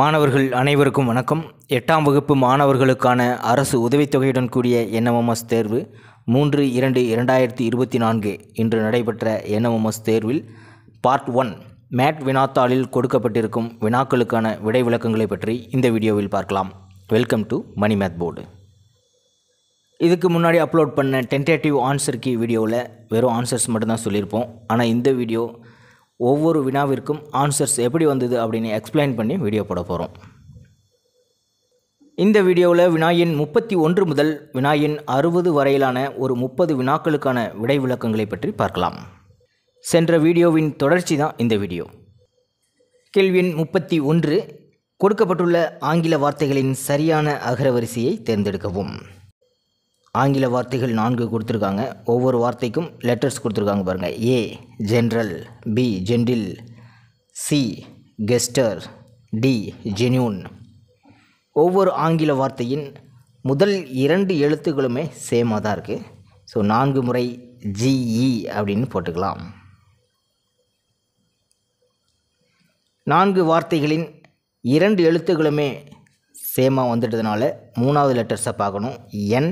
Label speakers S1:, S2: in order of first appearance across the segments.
S1: மாணவர்கள் அனைவருக்கும் வணக்கம் எட்டாம் வகுப்பு மாணவர்களுக்கான அரசு உதவித்தொகையுடன் கூடிய என்எம்எம்எஸ் தேர்வு மூன்று இரண்டு இரண்டாயிரத்தி இருபத்தி நான்கு இன்று நடைபெற்ற என்எம்எம்எஸ் தேர்வில் பார்ட் ஒன் மேட் வினாத்தாளில் கொடுக்கப்பட்டிருக்கும் வினாக்களுக்கான விடை விளக்கங்களை பற்றி இந்த வீடியோவில் பார்க்கலாம் welcome to Mani math board இதுக்கு முன்னாடி அப்லோட் பண்ண டென்டேட்டிவ் ஆன்சர் கீ வீடியோவில் வெறும் ஆன்சர்ஸ் மட்டும்தான் சொல்லியிருப்போம் ஆனால் இந்த வீடியோ ஒவ்வொரு வினாவிற்கும் ஆன்சர்ஸ் எப்படி வந்தது அப்படின்னு எக்ஸ்பிளைன் பண்ணி வீடியோ போட போகிறோம் இந்த வீடியோவில் வினாயின் முப்பத்தி ஒன்று முதல் வினாயின் அறுபது வரையிலான ஒரு முப்பது வினாக்களுக்கான விடை விளக்கங்களை பற்றி பார்க்கலாம் சென்ற வீடியோவின் தொடர்ச்சி தான் இந்த வீடியோ கேள்வியின் முப்பத்தி ஒன்று கொடுக்கப்பட்டுள்ள ஆங்கில வார்த்தைகளின் சரியான அகரவரிசையை தேர்ந்தெடுக்கவும் ஆங்கில வார்த்தைகள் நான்கு கொடுத்துருக்காங்க ஒவ்வொரு வார்த்தைக்கும் லெட்டர்ஸ் கொடுத்துருக்காங்க பாருங்கள் A general B gentle C gesture D genuine ஒவ்வொரு ஆங்கில வார்த்தையின் முதல் இரண்டு எழுத்துக்களுமே சேமாக தான் இருக்குது ஸோ நான்கு முறை ஜிஇ e அப்படின்னு போட்டுக்கலாம் நான்கு வார்த்தைகளின் இரண்டு எழுத்துக்களுமே சேமாக வந்துட்டதுனால மூணாவது லெட்டர்ஸை பார்க்கணும் என்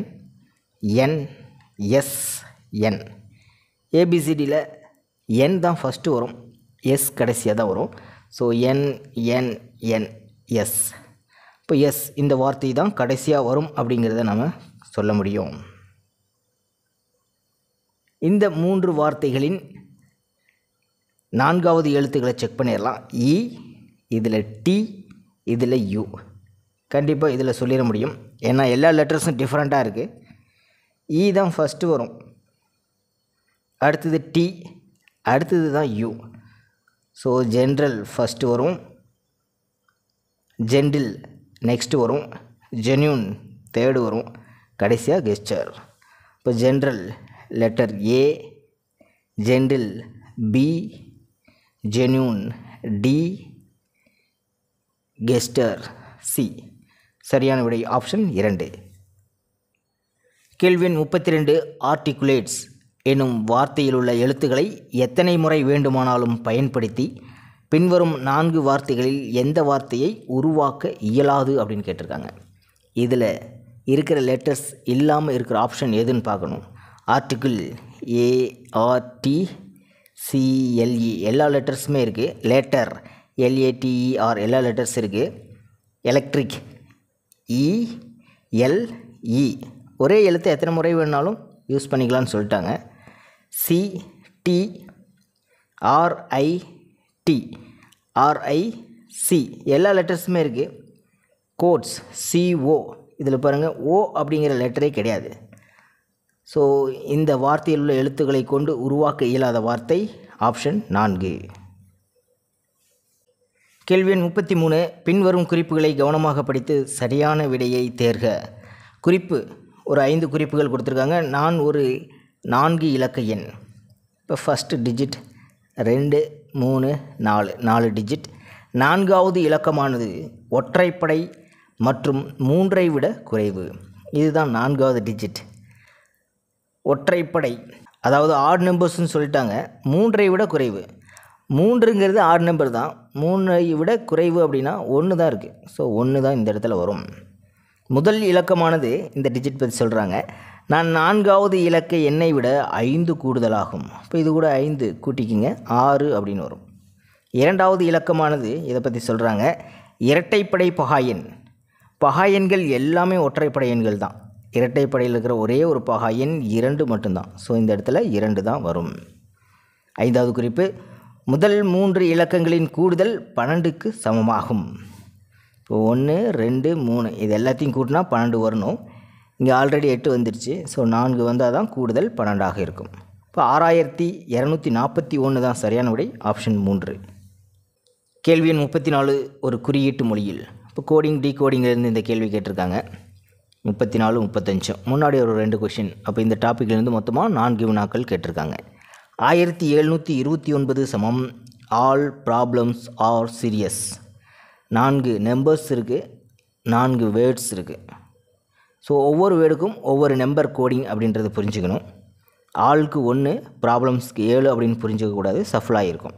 S1: என் எஸ் என் ஏபிசிடியில் என் தான் ஃபஸ்ட்டு வரும் எஸ் கடைசியாக தான் வரும் so N N N S இப்போ எஸ் இந்த வார்த்தை தான் கடைசியாக வரும் அப்படிங்கிறத நம்ம சொல்ல முடியும் இந்த மூன்று வார்த்தைகளின் நான்காவது எழுத்துக்களை செக் பண்ணிடலாம் இ e, இதில் டி இதில் யூ கண்டிப்பாக இதில் சொல்லிட முடியும் ஏன்னா எல்லா லெட்டர்ஸும் டிஃப்ரெண்ட்டாக இருக்குது இ e தான் ஃபஸ்ட்டு வரும் அடுத்தது டி அடுத்தது தான் யூ ஸோ ஜென்ரல் ஃபஸ்ட்டு வரும் ஜென்டில் நெக்ஸ்ட்டு வரும் ஜென்யூன் தேர்டு வரும் கடைசியாக கெஸ்டர் இப்போ general letter A gentle B genuine D gesture C சரியான விடை ஆப்ஷன் இரண்டு கேள்வின் முப்பத்தி ரெண்டு ஆர்டிகுலேட்ஸ் எனும் வார்த்தையில் உள்ள எழுத்துக்களை எத்தனை முறை வேண்டுமானாலும் பயன்படுத்தி பின்வரும் நான்கு வார்த்தைகளில் எந்த வார்த்தையை உருவாக்க இயலாது அப்படின்னு கேட்டிருக்காங்க இதில் இருக்கிற லெட்டர்ஸ் இல்லாமல் இருக்கிற ஆப்ஷன் எதுன்னு பார்க்கணும் ஆர்டிகிள் ஏஆர்டி சிஎல்இ எல்லா லெட்டர்ஸுமே இருக்குது லேட்டர் எல்ஏடிஇஆர் எல்லா லெட்டர்ஸ் இருக்குது எலக்ட்ரிக் இஎல்இ ஒரே எழுத்து எத்தனை முறை வேணுனாலும் யூஸ் பண்ணிக்கலாம்னு சொல்லிட்டாங்க சி டி ஆர்ஐடி சி எல்லா லெட்டர்ஸுமே இருக்குது கோட்ஸ் சிஓ இதில் பாருங்கள் ஓ அப்படிங்கிற லெட்டரே கிடையாது ஸோ இந்த வார்த்தையில் உள்ள எழுத்துக்களை கொண்டு உருவாக்க இயலாத வார்த்தை ஆப்ஷன் நான்கு கேள்வி எண் முப்பத்தி மூணு பின்வரும் குறிப்புகளை கவனமாக படித்து சரியான விடையை தேர்க குறிப்பு ஒரு ஐந்து குறிப்புகள் கொடுத்துருக்காங்க நான் ஒரு நான்கு இலக்க எண் இப்போ ஃபஸ்ட்டு டிஜிட் ரெண்டு மூணு நாலு நாலு டிஜிட் நான்காவது இலக்கமானது ஒற்றைப்படை மற்றும் மூன்றை விட குறைவு இதுதான் நான்காவது டிஜிட் ஒற்றைப்படை அதாவது ஆட் நம்பர்ஸ்ன்னு சொல்லிட்டாங்க மூன்றை விட குறைவு மூன்றுங்கிறது ஆட் நம்பர் தான் மூன்றை விட குறைவு அப்படின்னா ஒன்று தான் இருக்குது ஸோ ஒன்று தான் இந்த இடத்துல வரும் முதல் இலக்கமானது இந்த டிஜிட் பற்றி சொல்கிறாங்க நான் நான்காவது இலக்கை என்னை விட ஐந்து கூடுதலாகும் இப்போ இது கூட ஐந்து கூட்டிக்கிங்க ஆறு அப்படின்னு வரும் இரண்டாவது இலக்கமானது இதை பற்றி சொல்கிறாங்க இரட்டைப்படை பகாயன் பகாயன்கள் எல்லாமே ஒற்றைப்படை எண்கள் தான் இரட்டைப்படையில் இருக்கிற ஒரே ஒரு பகாயன் இரண்டு மட்டும்தான் ஸோ இந்த இடத்துல இரண்டு தான் வரும் ஐந்தாவது குறிப்பு முதல் மூன்று இலக்கங்களின் கூடுதல் பன்னெண்டுக்கு சமமாகும் இப்போ ஒன்று ரெண்டு மூணு இது எல்லாத்தையும் கூட்டினா பன்னெண்டு வரணும் இங்கே ஆல்ரெடி எட்டு வந்துடுச்சு ஸோ நான்கு வந்தால் தான் கூடுதல் பன்னெண்டாக இருக்கும் இப்போ ஆறாயிரத்தி இரநூத்தி நாற்பத்தி ஒன்று தான் சரியான விடை ஆப்ஷன் மூன்று கேள்வி எண் முப்பத்தி நாலு ஒரு குறியீட்டு மொழியில் இப்போ கோடிங் டீ கோடிங்லேருந்து இந்த கேள்வி கேட்டிருக்காங்க முப்பத்தி நாலு முப்பத்தஞ்சும் முன்னாடி ஒரு ரெண்டு கொஷின் அப்போ இந்த டாப்பிக்லேருந்து மொத்தமாக நான்கு வினாக்கள் கேட்டிருக்காங்க ஆயிரத்தி எழுநூற்றி இருபத்தி ஒன்பது சமம் ஆல் ப்ராப்ளம்ஸ் ஆர் சீரியஸ் நான்கு நம்பர்ஸ் இருக்குது நான்கு வேர்ட்ஸ் இருக்குது ஸோ ஒவ்வொரு வேர்டுக்கும் ஒவ்வொரு நம்பர் கோடிங் அப்படின்றத புரிஞ்சுக்கணும் ஆளுக்கு ஒன்று ப்ராப்ளம்ஸ்க்கு ஏழு அப்படின்னு புரிஞ்சிக்கக்கூடாது சஃபலாக இருக்கும்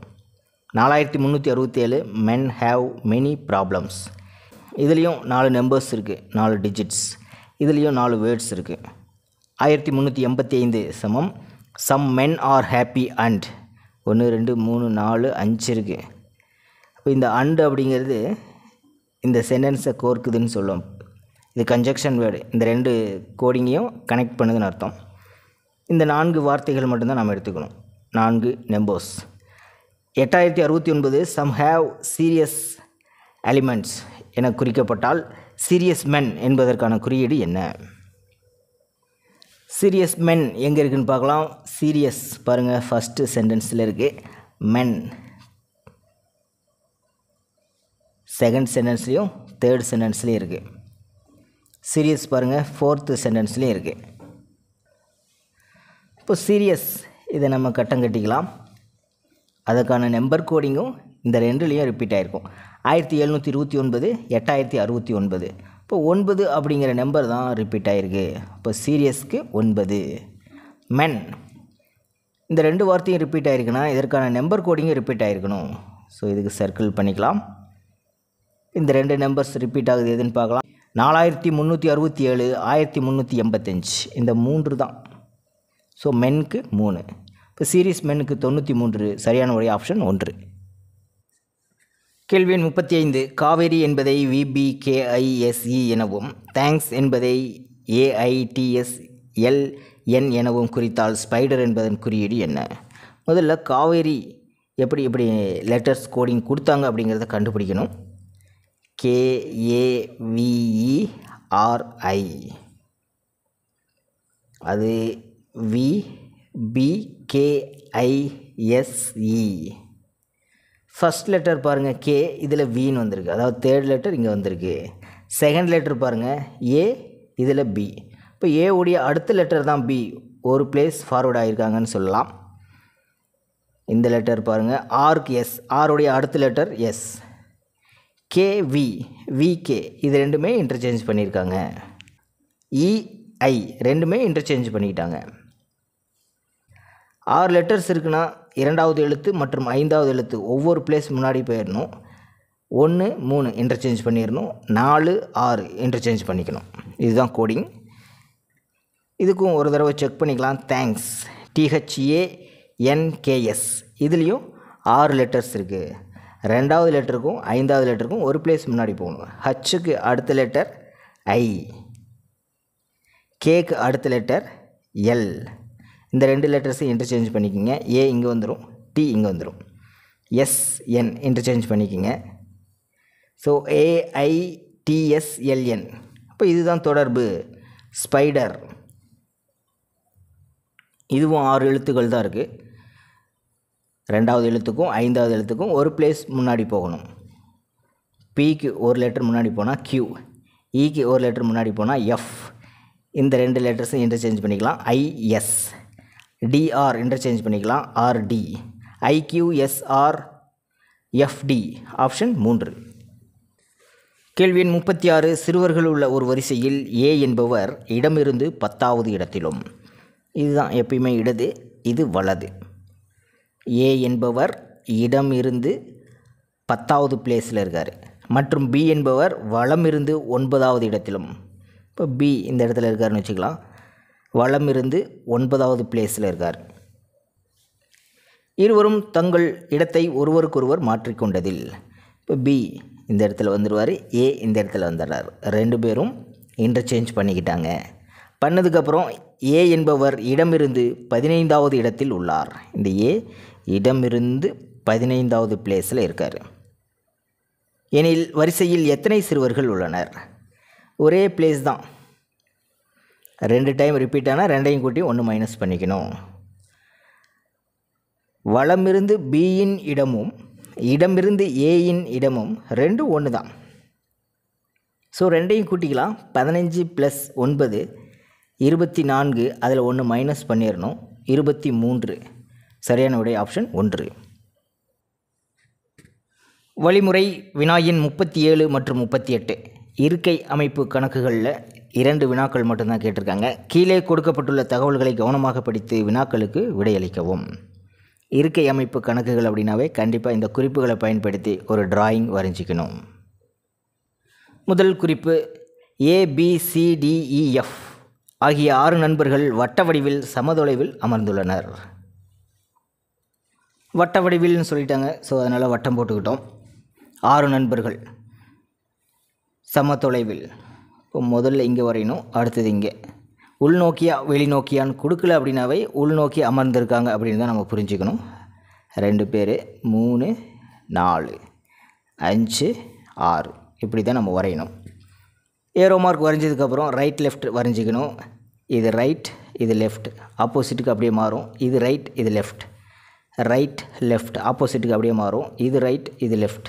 S1: நாலாயிரத்தி முந்நூற்றி அறுபத்தேழு மென் ஹாவ் மெனி ப்ராப்ளம்ஸ் இதுலேயும் நாலு நம்பர்ஸ் இருக்குது நாலு டிஜிட்ஸ் இதுலேயும் நாலு வேர்ட்ஸ் இருக்குது ஆயிரத்தி முந்நூற்றி எண்பத்தி ஐந்து சமம் some men are happy and ஒன்று ரெண்டு மூணு நாலு அஞ்சு இருக்குது இப்போ இந்த அண்டு அப்படிங்கிறது இந்த சென்டென்ஸை கோர்க்குதுன்னு சொல்லுவோம் இது கன்ஜக்ஷன் வேர்டு இந்த ரெண்டு கோடிங்கையும் கனெக்ட் பண்ணுதுன்னு அர்த்தம் இந்த நான்கு வார்த்தைகள் மட்டும்தான் நாம் எடுத்துக்கணும் நான்கு நெம்போஸ் எட்டாயிரத்தி அறுபத்தி ஒன்பது சம் ஹேவ் சீரியஸ் எலிமெண்ட்ஸ் என குறிக்கப்பட்டால் சீரியஸ் மென் என்பதற்கான குறியீடு என்ன சீரியஸ் மென் எங்கே இருக்குதுன்னு பார்க்கலாம் சீரியஸ் பாருங்கள் ஃபஸ்ட்டு சென்டென்ஸில் இருக்குது மென் செகண்ட் சென்டென்ஸ்லேயும் தேர்ட் சென்டென்ஸ்லேயும் இருக்குது சீரியஸ் பாருங்கள் ஃபோர்த்து சென்டென்ஸ்லேயும் இருக்குது இப்போ சீரியஸ் இதை நம்ம கட்டம் கட்டிக்கலாம் அதுக்கான நம்பர் கோடிங்கும் இந்த ரெண்டுலேயும் ரிப்பீட் ஆகிருக்கும் ஆயிரத்தி எழுநூற்றி இருபத்தி ஒன்பது எட்டாயிரத்தி அறுபத்தி ஒன்பது இப்போ ஒன்பது அப்படிங்கிற நம்பர் தான் ரிப்பீட் ஆகிருக்கு இப்போ சீரியஸ்க்கு ஒன்பது மென் இந்த ரெண்டு வார்த்தையும் ரிப்பீட் ஆகிருக்குன்னா இதற்கான நம்பர் கோடிங்கும் ரிப்பீட் ஆகிருக்கணும் ஸோ இதுக்கு சர்க்கிள் பண்ணிக்கலாம் இந்த ரெண்டு நம்பர்ஸ் ரிப்பீட் ஆகுது எதுன்னு பார்க்கலாம் நாலாயிரத்தி முந்நூற்றி அறுபத்தி ஏழு ஆயிரத்தி முந்நூற்றி எண்பத்தஞ்சு இந்த மூன்று தான் ஸோ மென்க்கு மூணு இப்போ சீரீஸ் மென்னுக்கு தொண்ணூற்றி மூன்று சரியான ஒரே ஆப்ஷன் ஒன்று கேள்வி எண் முப்பத்தி ஐந்து காவேரி என்பதை விபிகேஐஎஸ்இ e எனவும் தேங்க்ஸ் என்பதை ஏஐடிஎஸ்எல்என் எனவும் குறித்தால் ஸ்பைடர் என்பதன் குறியீடு என்ன முதல்ல காவேரி எப்படி எப்படி லெட்டர்ஸ் கோடிங் கொடுத்தாங்க அப்படிங்கிறத கண்டுபிடிக்கணும் கேஏவிஇஆர்ஐ e அது வி பிகேஐஎஸ்இ ஃபஸ்ட் லெட்டர் e. பாருங்கள் கே இதில் வின்னு வந்திருக்கு அதாவது தேர்ட் லெட்டர் இங்கே வந்திருக்கு செகண்ட் லெட்டர் பாருங்கள் ஏ இதில் பி இப்போ ஏவுடைய அடுத்த லெட்டர் தான் பி ஒரு பிளேஸ் ஃபார்வர்ட் ஆகியிருக்காங்கன்னு சொல்லலாம் இந்த லெட்டர் பாருங்கள் ஆர்க்கு எஸ் ஆருடைய அடுத்த லெட்டர் எஸ் கேவி விகே இது ரெண்டுமே இன்டர்சேஞ்ச் பண்ணியிருக்காங்க இஐ e, ரெண்டுமே இன்டர்சேஞ்ச் பண்ணிக்கிட்டாங்க ஆறு லெட்டர்ஸ் இருக்குன்னா இரண்டாவது எழுத்து மற்றும் ஐந்தாவது எழுத்து ஒவ்வொரு பிளேஸ் முன்னாடி போயிடணும் ஒன்று மூணு இன்டர்சேஞ்ச் பண்ணிடணும் நாலு ஆறு இன்டர்சேஞ்ச் பண்ணிக்கணும் இதுதான் கோடிங் இதுக்கும் ஒரு தடவை செக் பண்ணிக்கலாம் தேங்க்ஸ் டிஹெச்ஏஎன்கேஎஸ் இதுலேயும் ஆறு லெட்டர்ஸ் இருக்குது ரெண்டாவது லெட்டருக்கும் ஐந்தாவது லெட்டருக்கும் ஒரு பிளேஸ் முன்னாடி போகணும் ஹச்சுக்கு அடுத்த லெட்டர் ஐ கேக்கு அடுத்த லெட்டர் எல் இந்த ரெண்டு லெட்டர்ஸையும் இன்டர்சேஞ்ச் பண்ணிக்கோங்க ஏ இங்கே வந்துடும் டி இங்கே வந்துடும் எஸ் என் இன்டர்சேஞ்ச் பண்ணிக்கோங்க ஸோ ஏஐடிஎஸ்எல்என் அப்போ இதுதான் தொடர்பு ஸ்பைடர் இதுவும் ஆறு எழுத்துக்கள் தான் இருக்குது ரெண்டாவது எழுத்துக்கும் ஐந்தாவது எழுத்துக்கும் ஒரு பிளேஸ் முன்னாடி போகணும் பிக்கு ஒரு லெட்டர் முன்னாடி போனால் க்யூ இக்கு e ஒரு லெட்டர் முன்னாடி போனால் எஃப் இந்த ரெண்டு லெட்டர்ஸும் இன்டர்சேஞ்ச் பண்ணிக்கலாம் ஐஎஸ் டிஆர் இன்டர்சேஞ்ச் பண்ணிக்கலாம் ஆர்டி ஐக்யூஎஸ்ஆர் எஃப்டி ஆப்ஷன் மூன்று கேள்வி எண் முப்பத்தி ஆறு சிறுவர்கள் உள்ள ஒரு வரிசையில் ஏ என்பவர் இடமிருந்து பத்தாவது இடத்திலும் இதுதான் எப்பயுமே இடது இது வலது ஏ என்பவர் இடம் இருந்து பத்தாவது பிளேஸில் இருக்கார் மற்றும் பி என்பவர் வளம் இருந்து ஒன்பதாவது இடத்திலும் இப்போ பி இந்த இடத்துல இருக்காருன்னு வச்சுக்கலாம் வளம் இருந்து ஒன்பதாவது பிளேஸில் இருக்கார் இருவரும் தங்கள் இடத்தை ஒருவருக்கொருவர் மாற்றிக்கொண்டதில் இப்போ பி இந்த இடத்துல வந்துடுவார் ஏ இந்த இடத்துல வந்துடுறார் ரெண்டு பேரும் இன்டர்சேஞ்ச் பண்ணிக்கிட்டாங்க பண்ணதுக்கப்புறம் ஏ என்பவர் இடமிருந்து பதினைந்தாவது இடத்தில் உள்ளார் இந்த ஏ இடமிருந்து பதினைந்தாவது பிளேஸில் இருக்கார் எனில் வரிசையில் எத்தனை சிறுவர்கள் உள்ளனர் ஒரே பிளேஸ் தான் ரெண்டு டைம் ரிப்பீட் ஆனால் ரெண்டையும் கூட்டி ஒன்று மைனஸ் பண்ணிக்கணும் வளமிருந்து பியின் இடமும் இடமிருந்து ஏயின் இடமும் ரெண்டும் ஒன்று தான் ஸோ ரெண்டையும் கூட்டிக்கலாம் பதினஞ்சு ப்ளஸ் ஒன்பது இருபத்தி நான்கு அதில் ஒன்று மைனஸ் பண்ணிடணும் இருபத்தி மூன்று சரியான விடை ஆப்ஷன் ஒன்று வழிமுறை வினாயின் முப்பத்தி ஏழு மற்றும் முப்பத்தி எட்டு இருக்கை அமைப்பு கணக்குகளில் இரண்டு வினாக்கள் மட்டும்தான் கேட்டிருக்காங்க கீழே கொடுக்கப்பட்டுள்ள தகவல்களை கவனமாக படித்து வினாக்களுக்கு விடையளிக்கவும் இருக்கை அமைப்பு கணக்குகள் அப்படின்னாவே கண்டிப்பாக இந்த குறிப்புகளை பயன்படுத்தி ஒரு டிராயிங் வரைஞ்சிக்கணும் முதல் குறிப்பு ஏபிசிடிஇஎஃப் e, ஆகிய ஆறு நண்பர்கள் வட்ட வடிவில் சமதொலைவில் அமர்ந்துள்ளனர் வட்ட வடிவில்னு சொல்லிட்டாங்க ஸோ அதனால் வட்டம் போட்டுக்கிட்டோம் ஆறு நண்பர்கள் தொலைவில் இப்போ முதல்ல இங்கே வரையணும் அடுத்தது இங்கே உள்நோக்கியா வெளிநோக்கியான்னு கொடுக்கல அப்படின்னாவே உள்நோக்கி அமர்ந்திருக்காங்க அப்படின்னு தான் நம்ம புரிஞ்சுக்கணும் ரெண்டு பேர் மூணு நாலு அஞ்சு ஆறு இப்படி தான் நம்ம வரையணும் ஏரோ மார்க் வரைஞ்சதுக்கப்புறம் ரைட் லெஃப்ட் வரைஞ்சிக்கணும் இது ரைட் இது லெஃப்ட் ஆப்போசிட்டுக்கு அப்படியே மாறும் இது ரைட் இது லெஃப்ட் ரைட் லெஃப்ட் ஆப்போசிட்டுக்கு அப்படியே மாறும் இது ரைட் இது லெஃப்ட்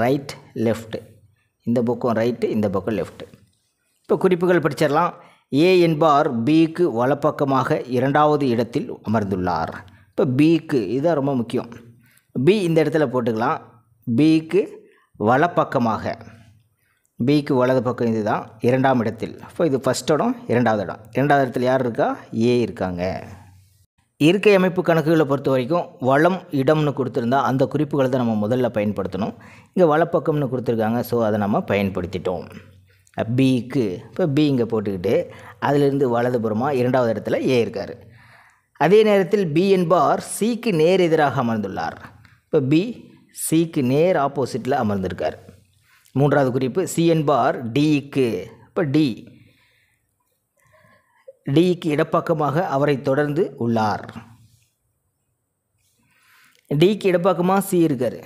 S1: ரைட் லெஃப்ட் இந்த பக்கம் ரைட்டு இந்த பக்கம் லெஃப்ட்டு இப்போ குறிப்புகள் படிச்சிடலாம் ஏ என்பார் பிக்கு வலப்பக்கமாக இரண்டாவது இடத்தில் அமர்ந்துள்ளார் இப்போ பிக்கு இதுதான் ரொம்ப முக்கியம் பி இந்த இடத்துல போட்டுக்கலாம் பிக்கு வலப்பக்கமாக பிக்கு வலது பக்கம் இது தான் இரண்டாம் இடத்தில் இப்போ இது ஃபஸ்ட் இடம் இரண்டாவது இடம் இரண்டாவது இடத்தில் யார் இருக்கா ஏ இருக்காங்க இயற்கை அமைப்பு கணக்குகளை பொறுத்த வரைக்கும் வளம் இடம்னு கொடுத்துருந்தா அந்த குறிப்புகளை தான் நம்ம முதல்ல பயன்படுத்தணும் இங்கே வலப்பக்கம்னு கொடுத்துருக்காங்க ஸோ அதை நம்ம பயன்படுத்திட்டோம் பிக்கு இப்போ பி இங்கே போட்டுக்கிட்டு அதிலிருந்து வலதுபுறமாக இரண்டாவது இடத்துல ஏ இருக்கார் அதே நேரத்தில் பி என்பார் சிக்கு நேர் எதிராக அமர்ந்துள்ளார் இப்போ பி சிக்கு நேர் ஆப்போசிட்டில் அமர்ந்திருக்கார் மூன்றாவது குறிப்பு சி என்பார் டிக்கு இப்போ டி டிக்கு இடப்பக்கமாக அவரை தொடர்ந்து உள்ளார் டிக்கு இடப்பக்கமாக சி இருக்கார்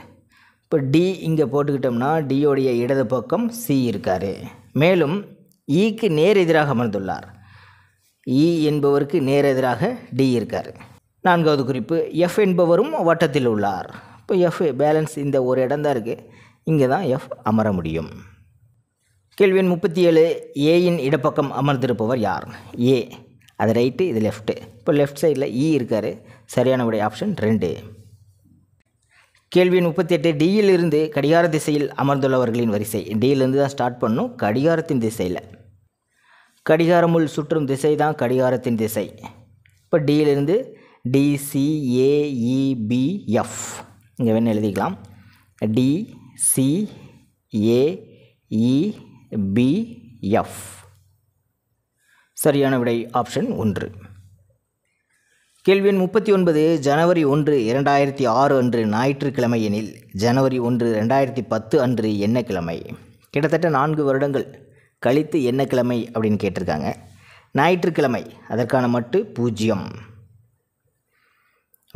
S1: இப்போ டி இங்கே போட்டுக்கிட்டோம்னா டியோடைய இடது பக்கம் சி இருக்கார் மேலும் ஈக்கு நேர் எதிராக அமர்ந்துள்ளார் இ e என்பவருக்கு நேர் எதிராக டி இருக்கார் நான்காவது குறிப்பு எஃப் என்பவரும் வட்டத்தில் உள்ளார் இப்போ எஃப் பேலன்ஸ் இந்த ஒரு இடம் தான் இருக்குது இங்கே தான் எஃப் அமர முடியும் கேள்வி எண் முப்பத்தி ஏழு ஏயின் இடப்பக்கம் அமர்ந்திருப்பவர் யார் ஏ அது ரைட்டு இது லெஃப்ட்டு இப்போ லெஃப்ட் சைடில் e இ இருக்கார் சரியான உடைய ஆப்ஷன் ரெண்டு கேள்வி முப்பத்தி எட்டு டியிலிருந்து கடிகார திசையில் அமர்ந்துள்ளவர்களின் வரிசை டியிலிருந்து தான் ஸ்டார்ட் பண்ணும் கடிகாரத்தின் திசையில் கடிகாரமுள் சுற்றும் திசை தான் கடிகாரத்தின் திசை இப்போ டியிலிருந்து டிசிஏஇபிஎஃப் e, இங்கே வேணும் எழுதிக்கலாம் டிசிஏஇ பி எஃப் சரியான விடை ஆப்ஷன் ஒன்று கேள்வி எண் முப்பத்தி ஒன்பது ஜனவரி ஒன்று இரண்டாயிரத்தி ஆறு அன்று ஞாயிற்றுக்கிழமை எனில் ஜனவரி ஒன்று ரெண்டாயிரத்தி பத்து அன்று என்ன கிழமை கிட்டத்தட்ட நான்கு வருடங்கள் கழித்து என்ன கிழமை அப்படின்னு கேட்டிருக்காங்க ஞாயிற்றுக்கிழமை அதற்கான மட்டு பூஜ்ஜியம்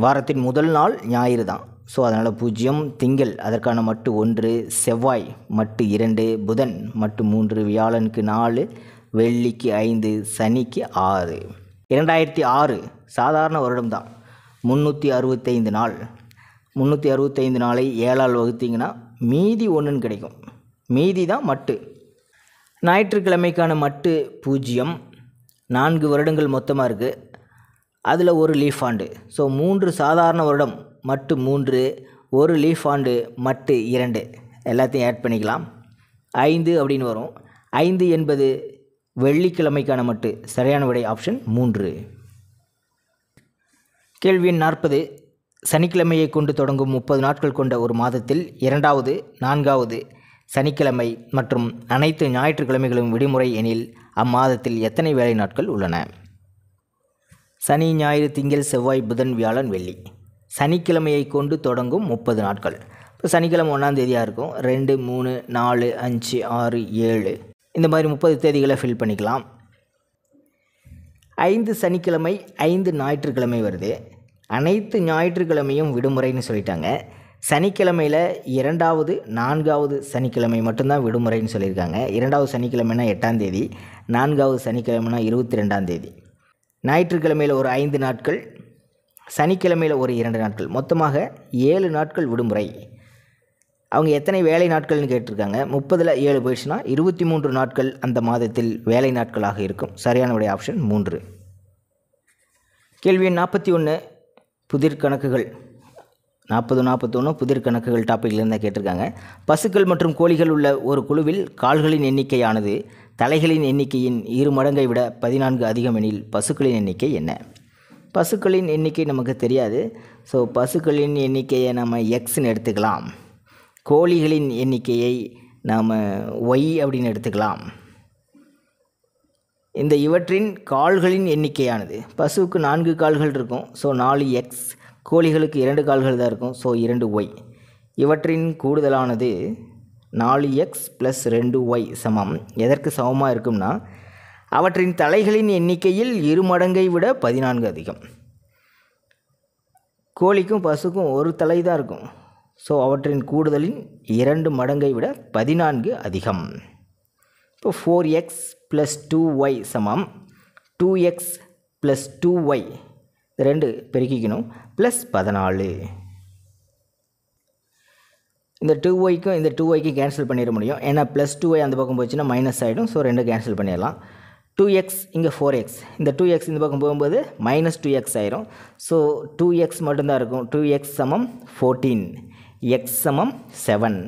S1: வாரத்தின் முதல் நாள் ஞாயிறு தான் ஸோ அதனால் பூஜ்ஜியம் திங்கள் அதற்கான மட்டு ஒன்று செவ்வாய் மட்டு இரண்டு புதன் மட்டு மூன்று வியாழனுக்கு நாலு வெள்ளிக்கு ஐந்து சனிக்கு ஆறு இரண்டாயிரத்தி ஆறு சாதாரண வருடம்தான் முந்நூற்றி அறுபத்தைந்து நாள் முந்நூற்றி அறுபத்தைந்து நாளை ஏழால் வகுத்தீங்கன்னா மீதி ஒன்றுன்னு கிடைக்கும் மீதி தான் மட்டு ஞாயிற்றுக்கிழமைக்கான மட்டு பூஜ்ஜியம் நான்கு வருடங்கள் மொத்தமாக இருக்குது அதில் ஒரு லீஃப் ஆண்டு ஸோ மூன்று சாதாரண வருடம் மட்டு மூன்று ஒரு லீஃப் ஆண்டு மட்டு இரண்டு எல்லாத்தையும் ஆட் பண்ணிக்கலாம் ஐந்து அப்படின்னு வரும் ஐந்து என்பது வெள்ளிக்கிழமைக்கான மட்டு சரியான விடை ஆப்ஷன் மூன்று கேள்வி எண் நாற்பது சனிக்கிழமையை கொண்டு தொடங்கும் முப்பது நாட்கள் கொண்ட ஒரு மாதத்தில் இரண்டாவது நான்காவது சனிக்கிழமை மற்றும் அனைத்து ஞாயிற்றுக்கிழமைகளும் விடுமுறை எனில் அம்மாதத்தில் எத்தனை வேலை நாட்கள் உள்ளன சனி ஞாயிறு திங்கள் செவ்வாய் புதன் வியாழன் வெள்ளி சனிக்கிழமையை கொண்டு தொடங்கும் முப்பது நாட்கள் இப்போ சனிக்கிழமை ஒன்றாம் தேதியாக இருக்கும் ரெண்டு மூணு நாலு அஞ்சு ஆறு ஏழு இந்த மாதிரி முப்பது தேதிகளை ஃபில் பண்ணிக்கலாம் ஐந்து சனிக்கிழமை ஐந்து ஞாயிற்றுக்கிழமை வருது அனைத்து ஞாயிற்றுக்கிழமையும் விடுமுறைன்னு சொல்லிட்டாங்க சனிக்கிழமையில் இரண்டாவது நான்காவது சனிக்கிழமை மட்டும்தான் விடுமுறைன்னு சொல்லியிருக்காங்க இரண்டாவது சனிக்கிழமைனா எட்டாம் தேதி நான்காவது சனிக்கிழமைனா இருபத்தி ரெண்டாம் தேதி ஞாயிற்றுக்கிழமையில் ஒரு ஐந்து நாட்கள் சனிக்கிழமையில் ஒரு இரண்டு நாட்கள் மொத்தமாக ஏழு நாட்கள் விடுமுறை அவங்க எத்தனை வேலை நாட்கள்னு கேட்டிருக்காங்க முப்பதில் ஏழு போயிடுச்சுன்னா இருபத்தி மூன்று நாட்கள் அந்த மாதத்தில் வேலை நாட்களாக இருக்கும் சரியானவுடைய ஆப்ஷன் மூன்று கேள்வி நாற்பத்தி ஒன்று புதிர் கணக்குகள் நாற்பது நாற்பத்தொன்று புதிர் கணக்குகள் டாப்பிக்லேருந்து கேட்டிருக்காங்க பசுக்கள் மற்றும் கோழிகள் உள்ள ஒரு குழுவில் கால்களின் எண்ணிக்கையானது தலைகளின் எண்ணிக்கையின் இரு மடங்கை விட பதினான்கு அதிகம் எனில் பசுக்களின் எண்ணிக்கை என்ன பசுக்களின் எண்ணிக்கை நமக்கு தெரியாது ஸோ பசுக்களின் எண்ணிக்கையை நம்ம எக்ஸ்ன்னு எடுத்துக்கலாம் கோழிகளின் எண்ணிக்கையை நாம் ஒய் அப்படின்னு எடுத்துக்கலாம் இந்த இவற்றின் கால்களின் எண்ணிக்கையானது பசுவுக்கு நான்கு கால்கள் இருக்கும் ஸோ நாலு எக்ஸ் கோழிகளுக்கு இரண்டு கால்கள் தான் இருக்கும் ஸோ இரண்டு ஒய் இவற்றின் கூடுதலானது நாலு எக்ஸ் ப்ளஸ் ரெண்டு ஒய் சமம் எதற்கு சமமாக இருக்கும்னா அவற்றின் தலைகளின் எண்ணிக்கையில் இரு மடங்கை விட பதினான்கு அதிகம் கோழிக்கும் பசுக்கும் ஒரு தலை தான் இருக்கும் ஸோ அவற்றின் கூடுதலின் இரண்டு மடங்கை விட பதினான்கு அதிகம் இப்போ four x plus two y சமம் two x plus two y ரெண்டு பெருக்கிக்கணும் ப்ளஸ் பதினாலு இந்த டூ ஒய்க்கும் இந்த டூ ஒய்க்கும் கேன்சல் பண்ணிட முடியும் ஏன்னா ப்ளஸ் டூ ஒய் அந்த பக்கம் போச்சுன்னா மைனஸ் ஆகிடும் ஸோ ரெண்டு கேன்சல் பண்ணிடலாம் டூ எக்ஸ் இங்கே ஃபோர் எக்ஸ் இந்த டூ எக்ஸ் இந்த பக்கம் போகும்போது மைனஸ் டூ எக்ஸ் ஆயிரும் ஸோ டூ எக்ஸ் மட்டும்தான் இருக்கும் டூ எக்ஸ் சமம் ஃபோர்டீன் எக்ஸ் சமம் செவன்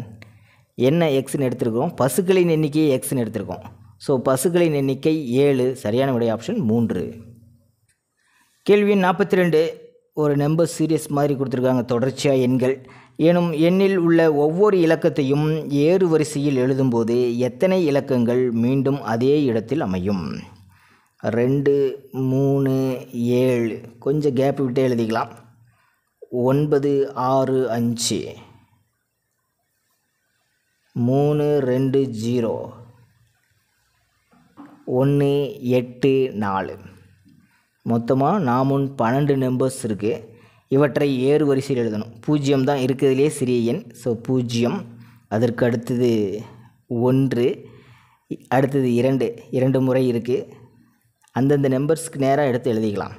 S1: என்ன எக்ஸ்னு எடுத்திருக்கோம் பசுக்களின் எண்ணிக்கையை எக்ஸ்னு எடுத்திருக்கோம் ஸோ பசுக்களின் எண்ணிக்கை ஏழு சரியான உடைய ஆப்ஷன் மூன்று கேள்வி நாற்பத்தி ரெண்டு ஒரு நம்பர் சீரியஸ் மாதிரி கொடுத்துருக்காங்க தொடர்ச்சியாக எண்கள் எனும் எண்ணில் உள்ள ஒவ்வொரு இலக்கத்தையும் ஏறு வரிசையில் எழுதும்போது எத்தனை இலக்கங்கள் மீண்டும் அதே இடத்தில் அமையும் ரெண்டு மூணு ஏழு கொஞ்சம் கேப் விட்டே எழுதிக்கலாம் ஒன்பது ஆறு அஞ்சு மூணு ரெண்டு ஜீரோ ஒன்று எட்டு நாலு மொத்தமாக நாமும் பன்னெண்டு நம்பர்ஸ் இருக்குது இவற்றை ஏறு வரிசையில் எழுதணும் பூஜ்ஜியம் தான் இருக்கிறதுலே சிறிய எண் ஸோ பூஜ்ஜியம் அதற்கு அடுத்தது ஒன்று அடுத்தது இரண்டு இரண்டு முறை இருக்குது அந்தந்த நம்பர்ஸ்க்கு நேராக எடுத்து எழுதிக்கலாம்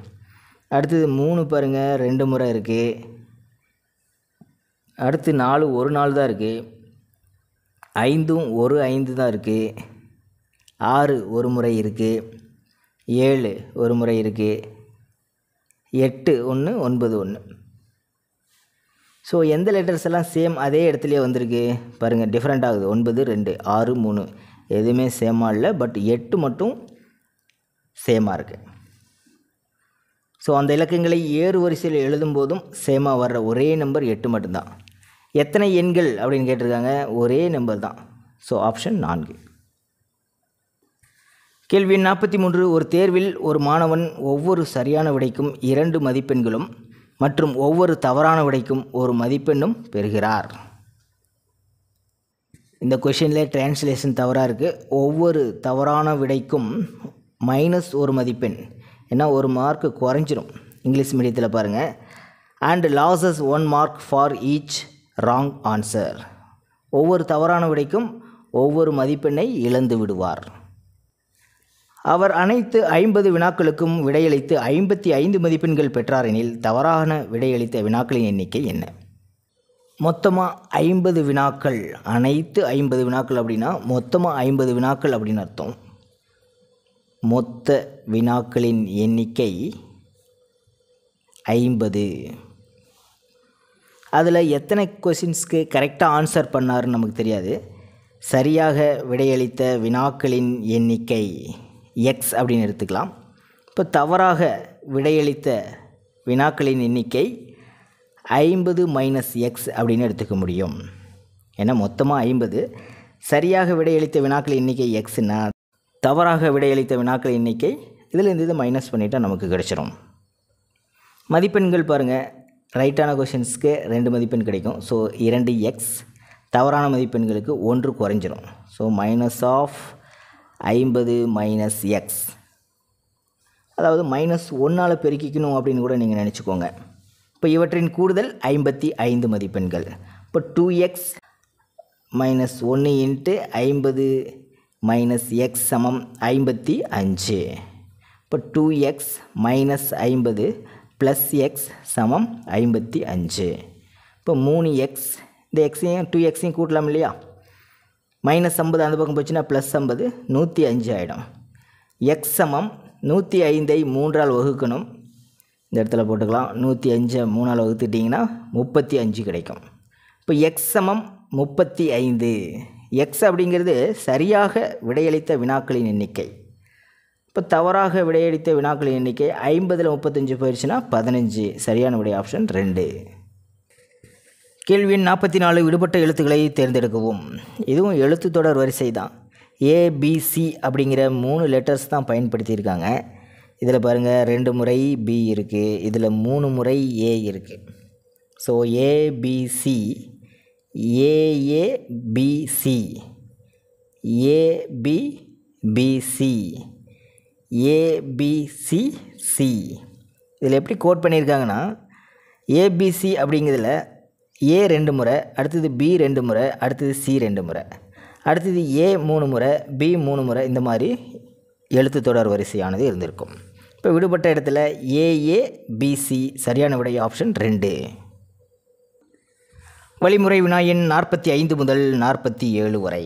S1: அடுத்தது மூணு பாருங்கள் ரெண்டு முறை இருக்குது அடுத்து நாலு ஒரு நாள் தான் இருக்குது ஐந்தும் ஒரு ஐந்து தான் இருக்குது ஆறு ஒரு முறை இருக்குது ஏழு ஒரு முறை இருக்குது எட்டு ஒன்று ஒன்பது ஒன்று ஸோ எந்த லெட்டர்ஸ் எல்லாம் சேம் அதே இடத்துலையே வந்திருக்கு பாருங்கள் டிஃப்ரெண்ட் ஆகுது ஒன்பது ரெண்டு ஆறு மூணு எதுவுமே சேமாக இல்லை பட் எட்டு மட்டும் சேமாக இருக்குது ஸோ அந்த இலக்கங்களை ஏறு வரிசையில் போதும் சேமாக வர்ற ஒரே நம்பர் எட்டு மட்டும்தான் எத்தனை எண்கள் அப்படின்னு கேட்டிருக்காங்க ஒரே நம்பர் தான் ஸோ ஆப்ஷன் நான்கு கேள்வி நாற்பத்தி மூன்று ஒரு தேர்வில் ஒரு மாணவன் ஒவ்வொரு சரியான விடைக்கும் இரண்டு மதிப்பெண்களும் மற்றும் ஒவ்வொரு தவறான விடைக்கும் ஒரு மதிப்பெண்ணும் பெறுகிறார் இந்த கொஷினில் டிரான்ஸ்லேஷன் தவறாக இருக்குது ஒவ்வொரு தவறான விடைக்கும் மைனஸ் ஒரு மதிப்பெண் ஏன்னா ஒரு மார்க் குறைஞ்சிரும் இங்கிலீஷ் மீடியத்தில் பாருங்கள் and losses one mark for each wrong answer ஒவ்வொரு தவறான விடைக்கும் ஒவ்வொரு மதிப்பெண்ணை இழந்து விடுவார் அவர் அனைத்து ஐம்பது வினாக்களுக்கும் விடையளித்து ஐம்பத்தி ஐந்து மதிப்பெண்கள் பெற்றாரெனில் தவறான விடையளித்த வினாக்களின் எண்ணிக்கை என்ன மொத்தமாக ஐம்பது வினாக்கள் அனைத்து ஐம்பது வினாக்கள் அப்படின்னா மொத்தமாக ஐம்பது வினாக்கள் அப்படின்னு அர்த்தம் மொத்த வினாக்களின் எண்ணிக்கை ஐம்பது அதில் எத்தனை கொஷின்ஸ்க்கு கரெக்டாக ஆன்சர் பண்ணாருன்னு நமக்கு தெரியாது சரியாக விடையளித்த வினாக்களின் எண்ணிக்கை எக்ஸ் அப்படின்னு எடுத்துக்கலாம் இப்போ தவறாக விடையளித்த வினாக்களின் எண்ணிக்கை ஐம்பது மைனஸ் எக்ஸ் அப்படின்னு எடுத்துக்க முடியும் ஏன்னா மொத்தமாக ஐம்பது சரியாக விடையளித்த வினாக்கள் எண்ணிக்கை எக்ஸ்னால் தவறாக விடையளித்த வினாக்கள் எண்ணிக்கை இதிலேருந்து இதை மைனஸ் பண்ணிவிட்டால் நமக்கு கிடச்சிரும் மதிப்பெண்கள் பாருங்கள் ரைட்டான கொஷின்ஸ்க்கு ரெண்டு மதிப்பெண் கிடைக்கும் ஸோ இரண்டு எக்ஸ் தவறான மதிப்பெண்களுக்கு ஒன்று குறைஞ்சிரும் ஸோ மைனஸ் ஆஃப் ஐம்பது மைனஸ் எக்ஸ் அதாவது மைனஸ் ஒன்றால் பெருக்கிக்கணும் அப்படின்னு கூட நீங்கள் நினச்சிக்கோங்க இப்போ இவற்றின் கூடுதல் ஐம்பத்தி ஐந்து மதிப்பெண்கள் இப்போ டூ எக்ஸ் மைனஸ் ஒன்று இன்ட்டு ஐம்பது மைனஸ் எக்ஸ் சமம் ஐம்பத்தி அஞ்சு இப்போ டூ எக்ஸ் மைனஸ் ஐம்பது ப்ளஸ் எக்ஸ் சமம் ஐம்பத்தி அஞ்சு இப்போ மூணு எக்ஸ் இந்த எக்ஸையும் டூ எக்ஸையும் கூட்டலாம் இல்லையா மைனஸ் ஐம்பது அந்த பக்கம் போச்சுன்னா ப்ளஸ் ஐம்பது நூற்றி அஞ்சு ஆகிடும் எக்ஸ் சமம் நூற்றி ஐந்தை மூன்றால் வகுக்கணும் இந்த இடத்துல போட்டுக்கலாம் நூற்றி அஞ்சை மூணால் வகுத்துட்டிங்கன்னா முப்பத்தி அஞ்சு கிடைக்கும் இப்போ எக்ஸ் சமம் முப்பத்தி ஐந்து எக்ஸ் அப்படிங்கிறது சரியாக விடையளித்த வினாக்களின் எண்ணிக்கை இப்போ தவறாக விடையளித்த வினாக்களின் எண்ணிக்கை ஐம்பதில் முப்பத்தஞ்சு போயிடுச்சுன்னா பதினஞ்சு சரியான விடை ஆப்ஷன் ரெண்டு கேள்வி நாற்பத்தி நாலு விடுபட்ட எழுத்துக்களை தேர்ந்தெடுக்கவும் இதுவும் எழுத்து தொடர் வரிசை தான் ஏபிசி அப்படிங்கிற மூணு லெட்டர்ஸ் தான் பயன்படுத்தியிருக்காங்க இதில் பாருங்கள் ரெண்டு முறை பி இருக்குது இதில் மூணு முறை ஏ இருக்குது so A B C A A B C A B B C A B C C இதில் எப்படி கோட் பண்ணியிருக்காங்கன்னா ஏபிசி அப்படிங்கிறதுல ஏ ரெண்டு முறை அடுத்தது பி ரெண்டு முறை அடுத்தது சி ரெண்டு முறை அடுத்தது ஏ மூணு முறை பி மூணு முறை இந்த மாதிரி எழுத்து தொடர் வரிசையானது இருந்திருக்கும் இப்போ விடுபட்ட இடத்துல ஏஏ பிசி சரியான விடை ஆப்ஷன் ரெண்டு வழிமுறை வினாயின் நாற்பத்தி ஐந்து முதல் நாற்பத்தி ஏழு வரை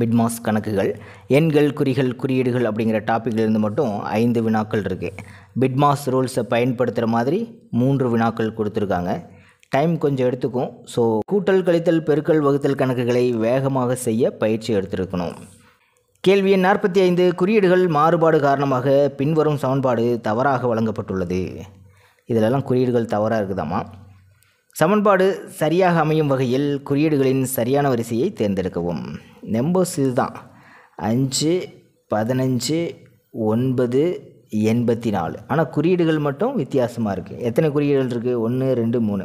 S1: பிட்மாஸ் கணக்குகள் எண்கள் குறிகள் குறியீடுகள் அப்படிங்கிற டாப்பிக்லேருந்து மட்டும் ஐந்து வினாக்கள் இருக்குது பிட்மாஸ் ரூல்ஸை பயன்படுத்துகிற மாதிரி மூன்று வினாக்கள் கொடுத்துருக்காங்க டைம் கொஞ்சம் எடுத்துக்கும் ஸோ கூட்டல் கழித்தல் பெருக்கல் வகுத்தல் கணக்குகளை வேகமாக செய்ய பயிற்சி எடுத்திருக்கணும் கேள்வி எண் நாற்பத்தி ஐந்து குறியீடுகள் மாறுபாடு காரணமாக பின்வரும் சமன்பாடு தவறாக வழங்கப்பட்டுள்ளது இதிலெல்லாம் குறியீடுகள் தவறாக இருக்குதாமா சமன்பாடு சரியாக அமையும் வகையில் குறியீடுகளின் சரியான வரிசையை தேர்ந்தெடுக்கவும் நம்பர்ஸ் இதுதான் அஞ்சு பதினஞ்சு ஒன்பது எண்பத்தி நாலு ஆனால் குறியீடுகள் மட்டும் வித்தியாசமாக இருக்குது எத்தனை குறியீடுகள் இருக்குது ஒன்று ரெண்டு மூணு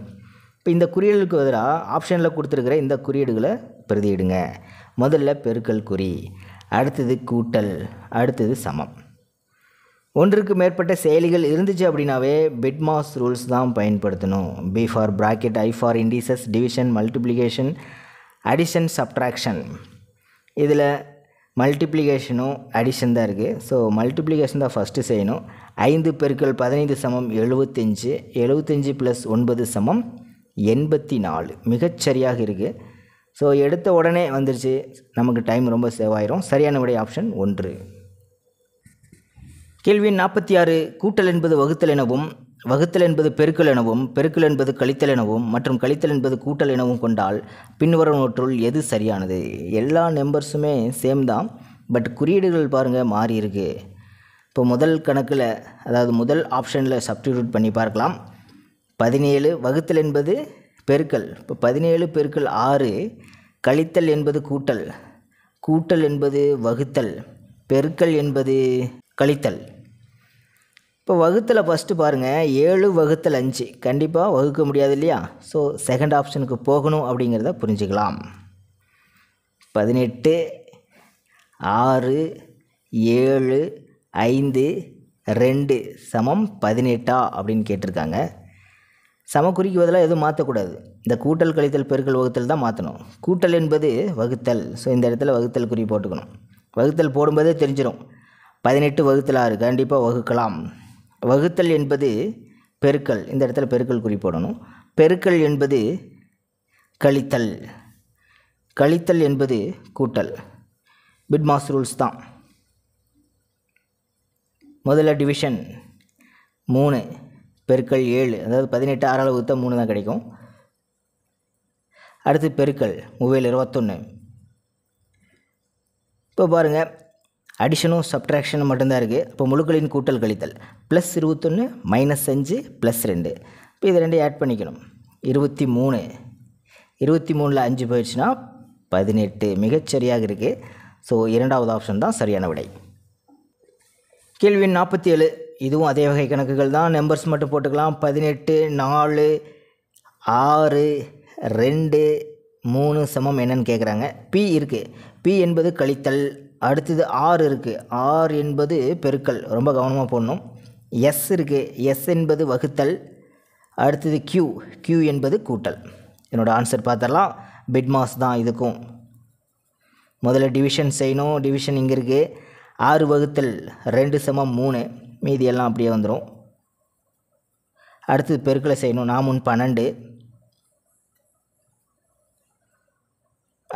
S1: இப்போ இந்த குறியீடுகளுக்கு பதிலாக ஆப்ஷனில் கொடுத்துருக்கிற இந்த குறியீடுகளை பிரதியிடுங்க முதல்ல பெருக்கல் குறி அடுத்தது கூட்டல் அடுத்தது சமம் ஒன்றுக்கு மேற்பட்ட செயலிகள் இருந்துச்சு அப்படின்னாவே பிட்மாஸ் ரூல்ஸ் தான் பயன்படுத்தணும் B for bracket I for indices division multiplication addition subtraction இதில் மல்டிப்ளிகேஷனும் அடிஷன் தான் இருக்குது ஸோ மல்டிப்ளிகேஷன் தான் ஃபஸ்ட்டு செய்யணும் ஐந்து பெருக்கள் பதினைந்து சமம் எழுபத்தஞ்சு எழுபத்தஞ்சு ப்ளஸ் ஒன்பது சமம் எண்பத்தி நாலு மிகச்சரியாக இருக்குது ஸோ எடுத்த உடனே வந்துருச்சு நமக்கு டைம் ரொம்ப சேவ் ஆயிரும் சரியான விடை ஆப்ஷன் ஒன்று கேள்வி நாற்பத்தி ஆறு கூட்டல் என்பது வகுத்தல் எனவும் வகுத்தல் என்பது பெருக்கல் எனவும் பெருக்கல் என்பது கழித்தல் எனவும் மற்றும் கழித்தல் என்பது கூட்டல் எனவும் கொண்டால் பின்வரும் நோற்றுள் எது சரியானது எல்லா நெம்பர்ஸுமே சேம் தான் பட் குறியீடுகள் பாருங்கள் மாறி இருக்குது இப்போ முதல் கணக்கில் அதாவது முதல் ஆப்ஷனில் சப்ஸ்டிடியூட் பண்ணி பார்க்கலாம் பதினேழு வகுத்தல் என்பது பெருக்கல் இப்போ பதினேழு பெருக்கல் ஆறு கழித்தல் என்பது கூட்டல் கூட்டல் என்பது வகுத்தல் பெருக்கல் என்பது கழித்தல் இப்போ வகுத்தலை ஃபஸ்ட்டு பாருங்கள் ஏழு வகுத்தல் அஞ்சு கண்டிப்பாக வகுக்க முடியாது இல்லையா ஸோ செகண்ட் ஆப்ஷனுக்கு போகணும் அப்படிங்கிறத புரிஞ்சுக்கலாம் பதினெட்டு ஆறு ஏழு ஐந்து ரெண்டு சமம் பதினெட்டா அப்படின்னு கேட்டிருக்காங்க சமக்குறிக்கு பதிலாக எதுவும் மாற்றக்கூடாது இந்த கூட்டல் கழித்தல் பெருக்கல் வகுத்தல் தான் மாற்றணும் கூட்டல் என்பது வகுத்தல் ஸோ இந்த இடத்துல வகுத்தல் குறி போட்டுக்கணும் வகுத்தல் போடும்போதே தெரிஞ்சிடும் பதினெட்டு வகுத்தல் ஆறு கண்டிப்பாக வகுக்கலாம் வகுத்தல் என்பது பெருக்கல் இந்த இடத்துல பெருக்கல் குறி போடணும் பெருக்கல் என்பது கழித்தல் கழித்தல் என்பது கூட்டல் பிட் மாஸ் ரூல்ஸ் தான் முதல்ல டிவிஷன் மூணு பெருக்கல் ஏழு அதாவது பதினெட்டு ஆறால் வகுத்தா மூணு தான் கிடைக்கும் அடுத்து பெருக்கல் மொபைல் இருபத்தொன்று இப்போ பாருங்கள் அடிஷனும் சப்ட்ராக்ஷனும் மட்டும்தான் இருக்குது இப்போ முழுக்களின் கூட்டல் கழித்தல் ப்ளஸ் இருபத்தொன்று மைனஸ் அஞ்சு ப்ளஸ் ரெண்டு இப்போ இது ரெண்டு ஆட் பண்ணிக்கணும் இருபத்தி மூணு இருபத்தி மூணில் அஞ்சு போயிடுச்சுன்னா பதினெட்டு மிகச்சரியாக இருக்குது ஸோ இரண்டாவது ஆப்ஷன் தான் சரியான விடை கேள்வி நாற்பத்தி ஏழு இதுவும் அதே வகை கணக்குகள் தான் நம்பர்ஸ் மட்டும் போட்டுக்கலாம் பதினெட்டு நாலு ஆறு ரெண்டு மூணு சமம் என்னன்னு கேட்குறாங்க பி இருக்குது பி என்பது கழித்தல் அடுத்தது ஆறு இருக்குது ஆறு என்பது பெருக்கல் ரொம்ப கவனமாக போடணும் எஸ் இருக்குது எஸ் என்பது வகுத்தல் அடுத்தது கியூ கியூ என்பது கூட்டல் என்னோடய ஆன்சர் பார்த்துடலாம் பிட் மாஸ் தான் இதுக்கும் முதல்ல டிவிஷன் செய்யணும் டிவிஷன் இங்கே இருக்குது ஆறு வகுத்தல் ரெண்டு சமம் மூணு மீதி எல்லாம் அப்படியே வந்துடும் அடுத்தது பெருக்களை செய்யணும் நான் முன் பன்னெண்டு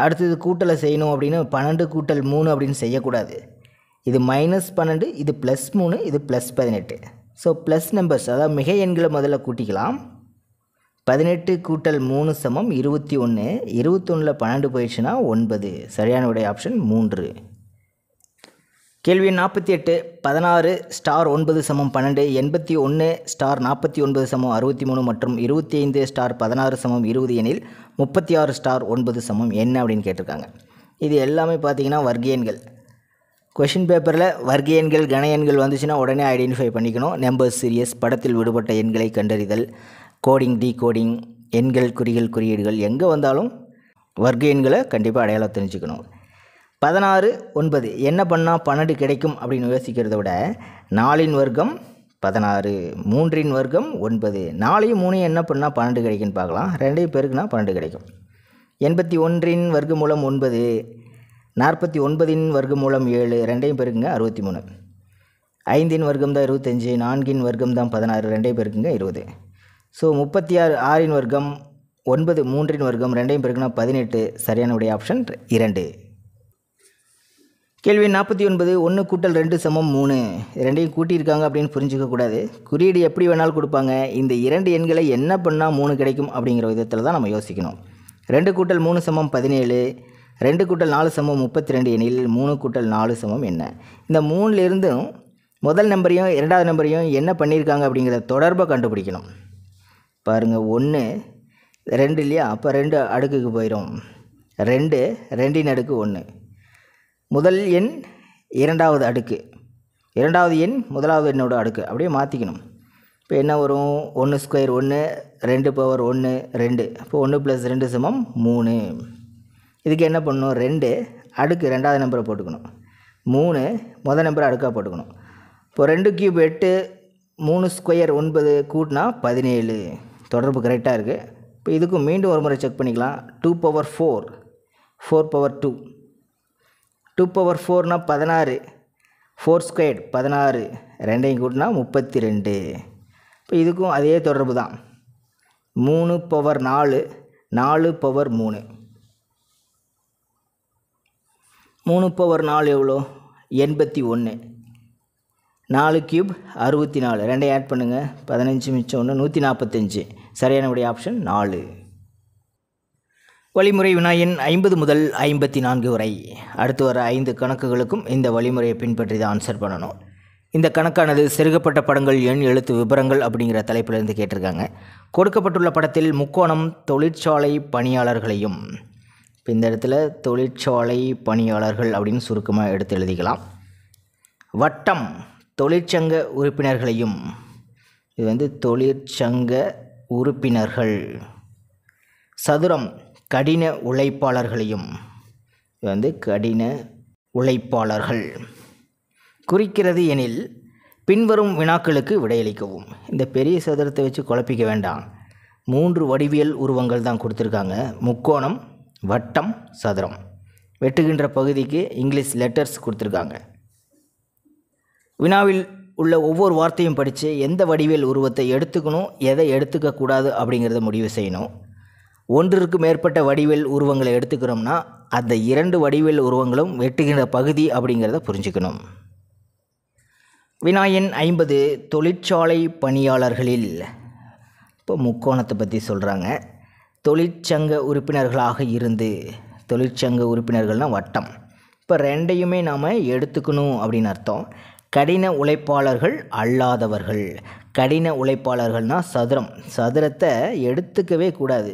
S1: அடுத்தது கூட்டலை செய்யணும் அப்படின்னு பன்னெண்டு கூட்டல் மூணு அப்படின்னு செய்யக்கூடாது இது மைனஸ் பன்னெண்டு இது ப்ளஸ் மூணு இது ப்ளஸ் பதினெட்டு ஸோ ப்ளஸ் நம்பர்ஸ் அதாவது மிக எண்களை முதல்ல கூட்டிக்கலாம் பதினெட்டு கூட்டல் மூணு சமம் இருபத்தி ஒன்று இருபத்தொன்னில் பன்னெண்டு போயிடுச்சுன்னா ஒன்பது சரியான உடைய ஆப்ஷன் மூன்று கேள்வி நாற்பத்தி எட்டு பதினாறு ஸ்டார் ஒன்பது சமம் பன்னெண்டு எண்பத்தி ஒன்று ஸ்டார் நாற்பத்தி ஒன்பது சமம் அறுபத்தி மூணு மற்றும் இருபத்தி ஐந்து ஸ்டார் பதினாறு சமம் இருபது எனில் முப்பத்தி ஆறு ஸ்டார் ஒன்பது சமம் என்ன அப்படின்னு கேட்டிருக்காங்க இது எல்லாமே பார்த்தீங்கன்னா வர்க்கியன்கள் கொஷின் பேப்பரில் வர்க்கியன்கள் கணையன்கள் கன எண்கள் வந்துச்சுன்னா உடனே ஐடென்டிஃபை பண்ணிக்கணும் நம்பர் சீரியஸ் படத்தில் விடுபட்ட எண்களை கண்டறிதல் கோடிங் டி கோடிங் எண்கள் குறிகள் குறியீடுகள் எங்கே வந்தாலும் வர்க்க எண்களை கண்டிப்பாக அடையாளம் தெரிஞ்சுக்கணும் பதினாறு ஒன்பது என்ன பண்ணால் பன்னெண்டு கிடைக்கும் அப்படின்னு யோசிக்கிறத விட நாலின் வர்க்கம் பதினாறு மூன்றின் வர்க்கம் ஒன்பது நாலையும் மூணையும் என்ன பண்ணால் பன்னெண்டு கிடைக்குன்னு பார்க்கலாம் ரெண்டையும் பேருக்குனா பன்னெண்டு கிடைக்கும் எண்பத்தி ஒன்றின் வர்க்க மூலம் ஒன்பது நாற்பத்தி ஒன்பதின் வர்க்க மூலம் ஏழு ரெண்டையும் பேருக்குங்க அறுபத்தி மூணு ஐந்தின் வர்க்கம் தான் இருபத்தஞ்சி நான்கின் வர்க்கம் தான் பதினாறு ரெண்டையும் பேருக்குங்க இருபது ஸோ முப்பத்தி ஆறு ஆறின் வர்க்கம் ஒன்பது மூன்றின் வர்க்கம் ரெண்டையும் பேருக்குன்னா பதினெட்டு சரியான உடைய ஆப்ஷன் இரண்டு கேள்வி நாற்பத்தி ஒன்பது ஒன்று கூட்டல் ரெண்டு சமம் மூணு ரெண்டையும் கூட்டியிருக்காங்க அப்படின்னு புரிஞ்சிக்கக்கூடாது குறியீடு எப்படி வேணாலும் கொடுப்பாங்க இந்த இரண்டு எண்களை என்ன பண்ணால் மூணு கிடைக்கும் அப்படிங்கிற விதத்தில் தான் நம்ம யோசிக்கணும் ரெண்டு கூட்டல் மூணு சமம் பதினேழு ரெண்டு கூட்டல் நாலு சமம் முப்பத்தி ரெண்டு எண்ணில் மூணு கூட்டல் நாலு சமம் என்ன இந்த மூணுலேருந்தும் முதல் நம்பரையும் இரண்டாவது நம்பரையும் என்ன பண்ணியிருக்காங்க அப்படிங்கிற தொடர்பை கண்டுபிடிக்கணும் பாருங்கள் ஒன்று ரெண்டு இல்லையா அப்போ ரெண்டு அடுக்குக்கு போயிடும் ரெண்டு ரெண்டின் அடுக்கு ஒன்று முதல் எண் இரண்டாவது அடுக்கு இரண்டாவது எண் முதலாவது எண்ணோட அடுக்கு அப்படியே மாற்றிக்கணும் இப்போ என்ன வரும் ஒன்று ஸ்கொயர் ஒன்று ரெண்டு பவர் ஒன்று ரெண்டு இப்போ ஒன்று ப்ளஸ் ரெண்டு சமம் மூணு இதுக்கு என்ன பண்ணணும் ரெண்டு அடுக்கு ரெண்டாவது நம்பரை போட்டுக்கணும் மூணு முதல் நம்பரை அடுக்காக போட்டுக்கணும் இப்போ ரெண்டு கியூப் எட்டு மூணு ஸ்கொயர் ஒன்பது கூட்டினா பதினேழு தொடர்பு கரெக்டாக இருக்குது இப்போ இதுக்கும் மீண்டும் ஒரு முறை செக் பண்ணிக்கலாம் two power four four power two two power ஃபோர்னால் பதினாறு ஃபோர் ஸ்கொயர்ட் பதினாறு ரெண்டையும் கூட்டினா முப்பத்தி ரெண்டு இப்போ இதுக்கும் அதே தொடர்பு தான் மூணு பவர் நாலு நாலு பவர் மூணு மூணு பவர் நாலு எவ்வளோ எண்பத்தி ஒன்று நாலு கியூப் அறுபத்தி நாலு ரெண்டையும் ஆட் பண்ணுங்கள் பதினஞ்சு மிச்சம் ஒன்று நூற்றி நாற்பத்தஞ்சு சரியானபடி ஆப்ஷன் நாலு வழிமுறை வினாயின் ஐம்பது முதல் ஐம்பத்தி நான்கு வரை அடுத்து வர ஐந்து கணக்குகளுக்கும் இந்த வழிமுறையை பின்பற்றி தான் ஆன்சர் பண்ணணும் இந்த கணக்கானது செருகப்பட்ட படங்கள் எண் எழுத்து விபரங்கள் அப்படிங்கிற தலைப்பிலிருந்து கேட்டிருக்காங்க கொடுக்கப்பட்டுள்ள படத்தில் முக்கோணம் தொழிற்சாலை பணியாளர்களையும் இந்த இடத்துல தொழிற்சாலை பணியாளர்கள் அப்படின்னு சுருக்கமாக எடுத்து எழுதிக்கலாம் வட்டம் தொழிற்சங்க உறுப்பினர்களையும் இது வந்து தொழிற்சங்க உறுப்பினர்கள் சதுரம் கடின உழைப்பாளர்களையும் இது வந்து கடின உழைப்பாளர்கள் குறிக்கிறது எனில் பின்வரும் வினாக்களுக்கு விடையளிக்கவும் இந்த பெரிய சதுரத்தை வச்சு குழப்பிக்க வேண்டாம் மூன்று வடிவியல் உருவங்கள் தான் கொடுத்துருக்காங்க முக்கோணம் வட்டம் சதுரம் வெட்டுகின்ற பகுதிக்கு இங்கிலீஷ் லெட்டர்ஸ் கொடுத்துருக்காங்க வினாவில் உள்ள ஒவ்வொரு வார்த்தையும் படித்து எந்த வடிவியல் உருவத்தை எடுத்துக்கணும் எதை எடுத்துக்கக்கூடாது அப்படிங்கிறத முடிவு செய்யணும் ஒன்றிற்கு மேற்பட்ட வடிவேல் உருவங்களை எடுத்துக்கிறோம்னா அந்த இரண்டு வடிவேல் உருவங்களும் வெட்டுகின்ற பகுதி அப்படிங்கிறத புரிஞ்சுக்கணும் வினாயன் ஐம்பது தொழிற்சாலை பணியாளர்களில் இப்போ முக்கோணத்தை பற்றி சொல்கிறாங்க தொழிற்சங்க உறுப்பினர்களாக இருந்து தொழிற்சங்க உறுப்பினர்கள்னால் வட்டம் இப்போ ரெண்டையுமே நாம் எடுத்துக்கணும் அப்படின்னு அர்த்தம் கடின உழைப்பாளர்கள் அல்லாதவர்கள் கடின உழைப்பாளர்கள்னால் சதுரம் சதுரத்தை எடுத்துக்கவே கூடாது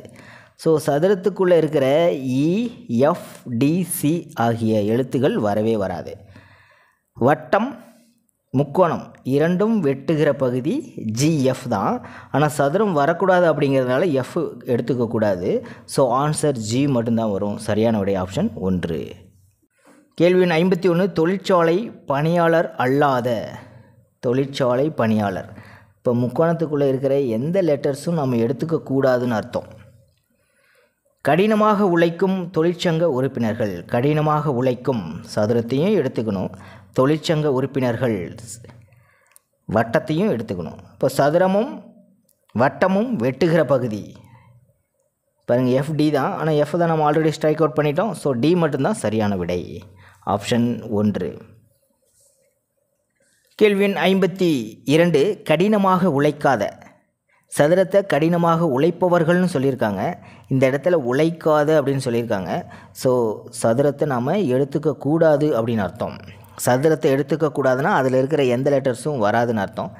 S1: ஸோ சதுரத்துக்குள்ளே இருக்கிற இஎஃப்டிசி e, ஆகிய எழுத்துகள் வரவே வராது வட்டம் முக்கோணம் இரண்டும் வெட்டுகிற பகுதி ஜிஎஃப் தான் ஆனால் சதுரம் வரக்கூடாது அப்படிங்கிறதுனால எஃப் எடுத்துக்கக்கூடாது ஸோ ஆன்சர் ஜி மட்டும்தான் வரும் சரியான உடைய ஆப்ஷன் ஒன்று கேள்வி ஐம்பத்தி ஒன்று தொழிற்சாலை பணியாளர் அல்லாத தொழிற்சாலை பணியாளர் இப்போ முக்கோணத்துக்குள்ளே இருக்கிற எந்த லெட்டர்ஸும் நம்ம எடுத்துக்கக்கூடாதுன்னு அர்த்தம் கடினமாக உழைக்கும் தொழிற்சங்க உறுப்பினர்கள் கடினமாக உழைக்கும் சதுரத்தையும் எடுத்துக்கணும் தொழிற்சங்க உறுப்பினர்கள் வட்டத்தையும் எடுத்துக்கணும் இப்போ சதுரமும் வட்டமும் வெட்டுகிற பகுதி பாருங்கள் எஃப் டி தான் ஆனால் எஃப் தான் நம்ம ஆல்ரெடி ஸ்ட்ரைக் அவுட் பண்ணிட்டோம் ஸோ டி மட்டும்தான் சரியான விடை ஆப்ஷன் ஒன்று கேள்வியின் ஐம்பத்தி இரண்டு கடினமாக உழைக்காத சதுரத்தை கடினமாக உழைப்பவர்கள்னு சொல்லியிருக்காங்க இந்த இடத்துல உழைக்காத அப்படின்னு சொல்லியிருக்காங்க ஸோ சதுரத்தை நாம் எடுத்துக்கக்கூடாது அப்படின்னு அர்த்தம் சதுரத்தை எடுத்துக்கக்கூடாதுன்னா அதில் இருக்கிற எந்த லெட்டர்ஸும் வராதுன்னு அர்த்தம்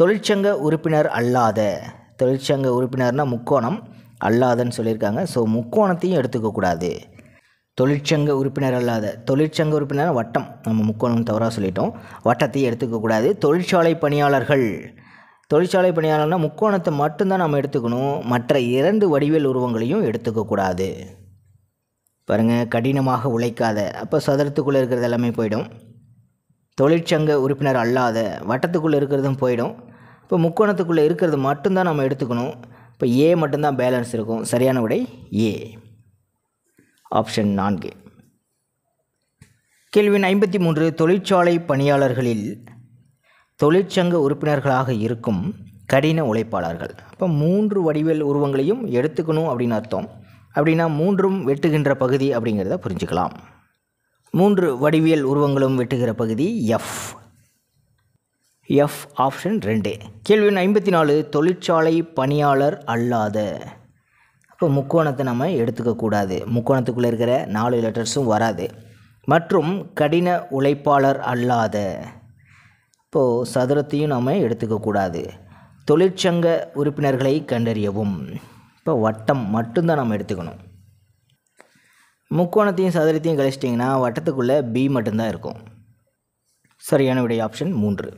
S1: தொழிற்சங்க உறுப்பினர் அல்லாத தொழிற்சங்க உறுப்பினர்னால் முக்கோணம் அல்லாதன்னு சொல்லியிருக்காங்க ஸோ முக்கோணத்தையும் எடுத்துக்கக்கூடாது தொழிற்சங்க உறுப்பினர் அல்லாத தொழிற்சங்க உறுப்பினர் வட்டம் நம்ம முக்கோணம் தவறாக சொல்லிட்டோம் வட்டத்தையும் எடுத்துக்கக்கூடாது தொழிற்சாலை பணியாளர்கள் தொழிற்சாலை பணியாளர்னால் முக்கோணத்தை மட்டும்தான் நம்ம எடுத்துக்கணும் மற்ற இரண்டு வடிவியல் உருவங்களையும் எடுத்துக்கக்கூடாது பாருங்கள் கடினமாக உழைக்காத அப்போ சதுரத்துக்குள்ளே இருக்கிறது எல்லாமே போயிடும் தொழிற்சங்க உறுப்பினர் அல்லாத வட்டத்துக்குள்ளே இருக்கிறதும் போயிடும் இப்போ முக்கோணத்துக்குள்ளே இருக்கிறது மட்டும்தான் நம்ம எடுத்துக்கணும் இப்போ ஏ மட்டும்தான் பேலன்ஸ் இருக்கும் சரியான விடை ஏ ஆப்ஷன் நான்கு கேள்வின் ஐம்பத்தி மூன்று தொழிற்சாலை பணியாளர்களில் தொழிற்சங்க உறுப்பினர்களாக இருக்கும் கடின உழைப்பாளர்கள் அப்போ மூன்று வடிவியல் உருவங்களையும் எடுத்துக்கணும் அப்படின்னு அர்த்தம் அப்படின்னா மூன்றும் வெட்டுகின்ற பகுதி அப்படிங்கிறத புரிஞ்சுக்கலாம் மூன்று வடிவியல் உருவங்களும் வெட்டுகிற பகுதி எஃப் எஃப் ஆப்ஷன் ரெண்டு கேள்வி ஐம்பத்தி நாலு தொழிற்சாலை பணியாளர் அல்லாத அப்போ முக்கோணத்தை நம்ம எடுத்துக்கக்கூடாது முக்கோணத்துக்குள்ளே இருக்கிற நாலு லெட்டர்ஸும் வராது மற்றும் கடின உழைப்பாளர் அல்லாத இப்போது சதுரத்தையும் நம்ம எடுத்துக்கக்கூடாது தொழிற்சங்க உறுப்பினர்களை கண்டறியவும் இப்போ வட்டம் மட்டும்தான் நம்ம எடுத்துக்கணும் முக்கோணத்தையும் சதுரத்தையும் கழிச்சிட்டிங்கன்னா வட்டத்துக்குள்ளே பி மட்டும்தான் இருக்கும் சரியான விடைய ஆப்ஷன் மூன்று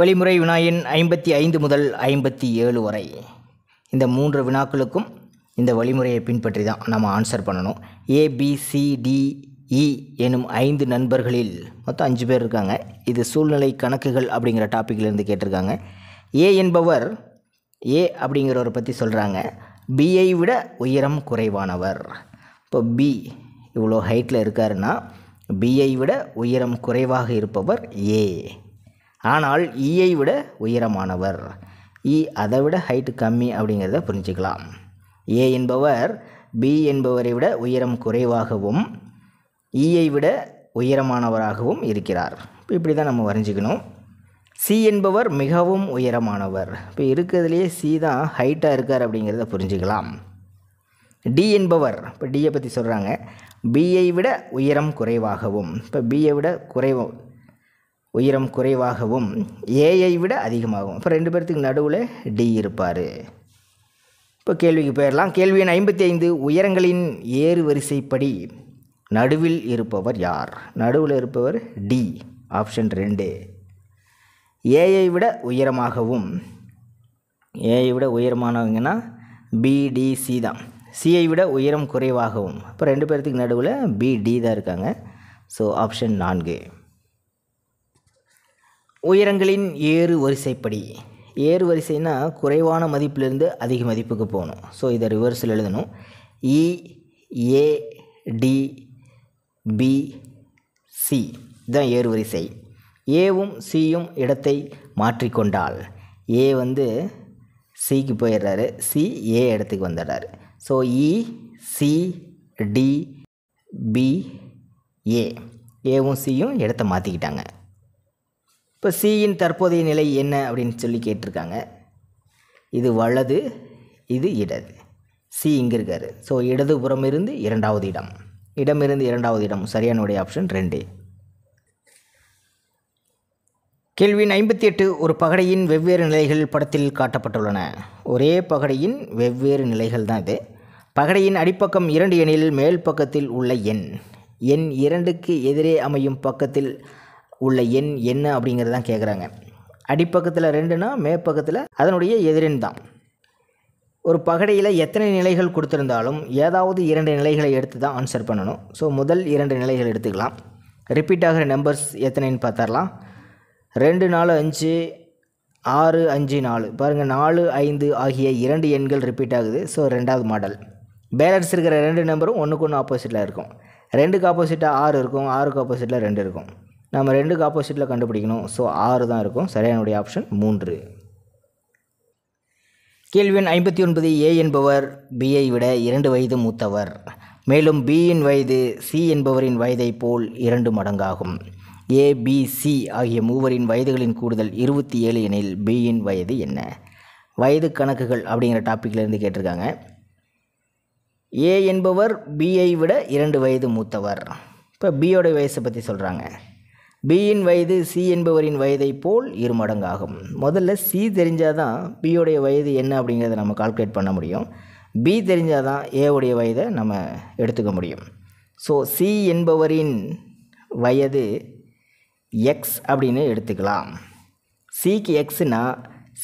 S1: வழிமுறை வினாயின் ஐம்பத்தி ஐந்து முதல் ஐம்பத்தி ஏழு வரை இந்த மூன்று வினாக்களுக்கும் இந்த வழிமுறையை பின்பற்றி தான் நம்ம ஆன்சர் பண்ணணும் ஏபிசிடி இ எனும் ஐந்து நண்பர்களில் மொத்தம் அஞ்சு பேர் இருக்காங்க இது சூழ்நிலை கணக்குகள் அப்படிங்கிற டாப்பிக்கிலேருந்து கேட்டிருக்காங்க ஏ என்பவர் ஏ அப்படிங்கிறவரை பற்றி சொல்கிறாங்க பிஐ விட உயரம் குறைவானவர் இப்போ பி இவ்வளோ ஹைட்டில் இருக்காருன்னா பிஐ விட உயரம் குறைவாக இருப்பவர் ஏ ஆனால் இஐ விட உயரமானவர் இ அதை விட ஹைட்டு கம்மி அப்படிங்கிறத புரிஞ்சுக்கலாம் ஏ என்பவர் பி என்பவரை விட உயரம் குறைவாகவும் ஈயை விட உயரமானவராகவும் இருக்கிறார் இப்போ இப்படி தான் நம்ம வரைஞ்சிக்கணும் சி என்பவர் மிகவும் உயரமானவர் இப்போ இருக்கிறதுலையே சி தான் ஹைட்டாக இருக்கார் அப்படிங்கிறத புரிஞ்சுக்கலாம் டி என்பவர் இப்போ டியை பற்றி சொல்கிறாங்க பிஐ விட உயரம் குறைவாகவும் இப்போ பிஐ விட குறைவ உயரம் குறைவாகவும் ஏஐ விட அதிகமாகவும் இப்போ ரெண்டு பேர்த்துக்கு நடுவில் டி இருப்பார் இப்போ கேள்விக்கு போயிடலாம் கேள்வி எண் ஐம்பத்தி ஐந்து உயரங்களின் ஏறு வரிசைப்படி நடுவில் இருப்பவர் யார் நடுவில் இருப்பவர் டி ஆப்ஷன் ரெண்டு ஏஐ விட உயரமாகவும் ஏஐ விட உயரமானவங்கன்னா பிடிசி தான் சிஐ விட உயரம் குறைவாகவும் இப்போ ரெண்டு பேர்த்துக்கு நடுவில் பிடி தான் இருக்காங்க ஸோ ஆப்ஷன் நான்கு உயரங்களின் ஏறு வரிசைப்படி ஏறு வரிசைனா குறைவான மதிப்பிலிருந்து அதிக மதிப்புக்கு போகணும் ஸோ இதை ரிவர்ஸில் எழுதணும் இஏடி e, பி சி இதுதான் ஏறுவரிசை ஏவும் சியும் இடத்தை மாற்றிக்கொண்டால் ஏ வந்து சிக்கு போயிடுறாரு சி ஏ இடத்துக்கு வந்துடுறாரு so E e, C D B A ஏவும் சியும் இடத்த மாற்றிக்கிட்டாங்க இப்போ சியின் தற்போதைய நிலை என்ன அப்படின்னு சொல்லி கேட்டிருக்காங்க இது வலது இது இடது சி இங்கே இருக்கார் ஸோ இடதுபுறம் இருந்து இரண்டாவது இடம் இடமிருந்து இரண்டாவது இடம் சரியானுடைய ஆப்ஷன் ரெண்டு கேள்வி ஐம்பத்தி எட்டு ஒரு பகடையின் வெவ்வேறு நிலைகள் படத்தில் காட்டப்பட்டுள்ளன ஒரே பகடையின் வெவ்வேறு நிலைகள் தான் இது பகடையின் அடிப்பக்கம் இரண்டு எண்ணில் மேல் பக்கத்தில் உள்ள எண் எண் இரண்டுக்கு எதிரே அமையும் பக்கத்தில் உள்ள எண் என்ன அப்படிங்கிறதான் கேட்குறாங்க அடிப்பக்கத்தில் ரெண்டுனா மேற்பக்கத்தில் அதனுடைய எதிரின் தான் ஒரு பகடையில் எத்தனை நிலைகள் கொடுத்துருந்தாலும் ஏதாவது இரண்டு நிலைகளை எடுத்து தான் ஆன்சர் பண்ணணும் ஸோ முதல் இரண்டு நிலைகள் எடுத்துக்கலாம் ரிப்பீட் ஆகிற நம்பர்ஸ் எத்தனைன்னு பார்த்தரலாம் ரெண்டு நாலு அஞ்சு ஆறு அஞ்சு நாலு பாருங்கள் நாலு ஐந்து ஆகிய இரண்டு எண்கள் ரிப்பீட் ஆகுது ஸோ ரெண்டாவது மாடல் பேலன்ஸ் இருக்கிற ரெண்டு நம்பரும் ஒன்றுக்கு ஒன்று ஆப்போசிட்டில் இருக்கும் ரெண்டுக்கு ஆப்போசிட்டாக ஆறு இருக்கும் ஆறுக்கு ஆப்போசிட்டில் ரெண்டு இருக்கும் நம்ம ரெண்டுக்கு ஆப்போசிட்டில் கண்டுபிடிக்கணும் ஸோ ஆறு தான் இருக்கும் சரியானுடைய ஆப்ஷன் மூன்று கேள்வி எண் ஐம்பத்தி ஒன்பது ஏ என்பவர் பியை விட இரண்டு வயது மூத்தவர் மேலும் பியின் வயது சி என்பவரின் வயதைப் போல் இரண்டு மடங்காகும் ஏ பி சி ஆகிய மூவரின் வயதுகளின் கூடுதல் இருபத்தி ஏழு எனில் பியின் வயது என்ன வயது கணக்குகள் அப்படிங்கிற டாப்பிக்லேருந்து கேட்டிருக்காங்க ஏ என்பவர் பியை விட இரண்டு வயது மூத்தவர் இப்போ பியோட வயசை பற்றி சொல்கிறாங்க பியின் வயது சி என்பவரின் வயதை போல் இரு மடங்காகும் முதல்ல சி தெரிஞ்சால் தான் பியோடைய வயது என்ன அப்படிங்கிறத நம்ம கால்குலேட் பண்ண முடியும் பி தெரிஞ்சால் தான் ஏவுடைய வயதை நம்ம எடுத்துக்க முடியும் ஸோ சி என்பவரின் வயது எக்ஸ் அப்படின்னு எடுத்துக்கலாம் சிக்கு எக்ஸ்னா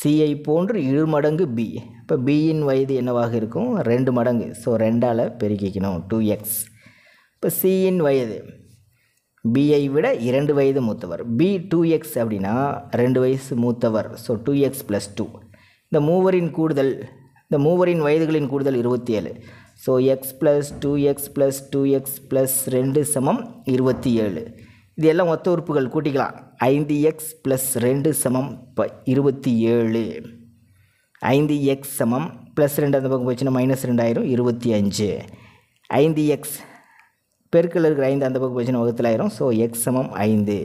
S1: சிஐ போன்று இரு மடங்கு பி இப்போ பியின் வயது என்னவாக இருக்கும் ரெண்டு மடங்கு ஸோ ரெண்டால் பெருக்கிக்கணும் டூ எக்ஸ் இப்போ சியின் வயது பிஐ விட இரண்டு வயது மூத்தவர் பி டூ எக்ஸ் அப்படின்னா ரெண்டு வயசு மூத்தவர் so two x plus two இந்த மூவரின் கூடுதல் இந்த மூவரின் வயதுகளின் கூடுதல் இருபத்தி ஏழு so x plus two x plus two x plus ரெண்டு சமம் இருபத்தி ஏழு இது எல்லாம் ஒத்த உறுப்புகள் கூட்டிக்கலாம் ஐந்து எக்ஸ் ப்ளஸ் ரெண்டு சமம் ப இருபத்தி ஏழு ஐந்து எக்ஸ் சமம் ப்ளஸ் ரெண்டு அந்த பக்கம் போச்சுன்னா மைனஸ் ரெண்டாயிரம் இருபத்தி அஞ்சு ஐந்து எக்ஸ் பெருக்கில் இருக்கிற ஐந்து அந்த பக்கம் போச்சுன்னா வகுத்தில் ஆயிரும் ஸோ எக்ஸ் சமம் ஐந்து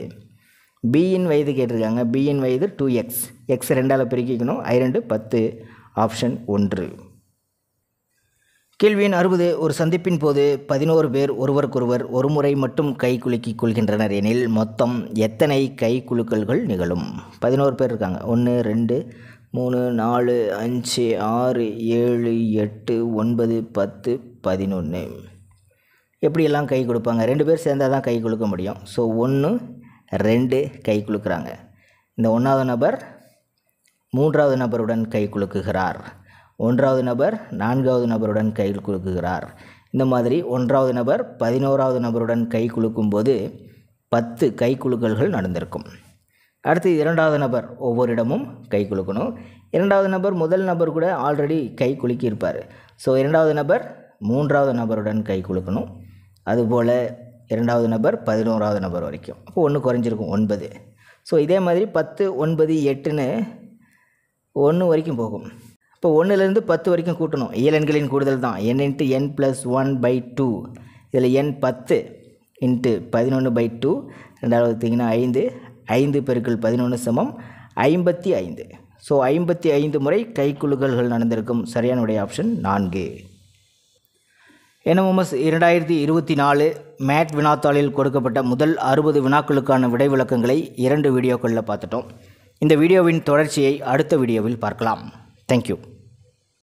S1: பியின் வயது கேட்டிருக்காங்க பியின் வயது டூ எக்ஸ் எக்ஸ் ரெண்டால் பெருக்கிக்கணும் ரெண்டு பத்து ஆப்ஷன் ஒன்று கேள்வியின் அறுபது ஒரு சந்திப்பின் போது பதினோரு பேர் ஒருவருக்கொருவர் ஒரு முறை மட்டும் கை குலுக்கிக் கொள்கின்றனர் எனில் மொத்தம் எத்தனை கை குலுக்கல்கள் நிகழும் பதினோரு பேர் இருக்காங்க ஒன்று ரெண்டு மூணு நாலு அஞ்சு ஆறு ஏழு எட்டு ஒன்பது பத்து பதினொன்று எப்படியெல்லாம் கை கொடுப்பாங்க ரெண்டு பேர் சேர்ந்தால் தான் கை கொடுக்க முடியும் ஸோ ஒன்று ரெண்டு கை கொடுக்குறாங்க இந்த ஒன்றாவது நபர் மூன்றாவது நபருடன் கை குலுக்குகிறார் ஒன்றாவது நபர் நான்காவது நபருடன் கை குலுக்குகிறார் இந்த மாதிரி ஒன்றாவது நபர் பதினோராவது நபருடன் கை குலுக்கும்போது பத்து கை குலுக்கல்கள் நடந்திருக்கும் அடுத்து இரண்டாவது நபர் ஒவ்வொரு இடமும் கை குலுக்கணும் இரண்டாவது நபர் முதல் நபர் கூட ஆல்ரெடி கை குலுக்கியிருப்பார் ஸோ இரண்டாவது நபர் மூன்றாவது நபருடன் கை குலுக்கணும் அதுபோல் இரண்டாவது நபர் பதினோராவது நபர் வரைக்கும் அப்போ ஒன்று குறைஞ்சிருக்கும் ஒன்பது ஸோ இதே மாதிரி பத்து ஒன்பது எட்டுன்னு ஒன்று வரைக்கும் போகும் இப்போ ஒன்றுலேருந்து பத்து வரைக்கும் கூட்டணும் இயலன்களின் கூடுதல் தான் n into n plus one by two இதில் என் பத்து இன்ட்டு பதினொன்று பை டூ ரெண்டாவது பார்த்திங்கன்னா ஐந்து ஐந்து பெருக்கள் பதினொன்று சமம் ஐம்பத்தி ஐந்து ஸோ ஐம்பத்தி ஐந்து முறை கைக்குலுக்கல்கள் நடந்திருக்கும் சரியான உடைய ஆப்ஷன் நான்கு எனமோமஸ் இரண்டாயிரத்தி இருபத்தி நாலு மேட் வினாத்தாளில் கொடுக்கப்பட்ட முதல் அறுபது வினாக்களுக்கான விடை விளக்கங்களை இரண்டு வீடியோக்களில் பார்த்துட்டோம் இந்த வீடியோவின் தொடர்ச்சியை அடுத்த வீடியோவில் பார்க்கலாம் தேங்க்யூ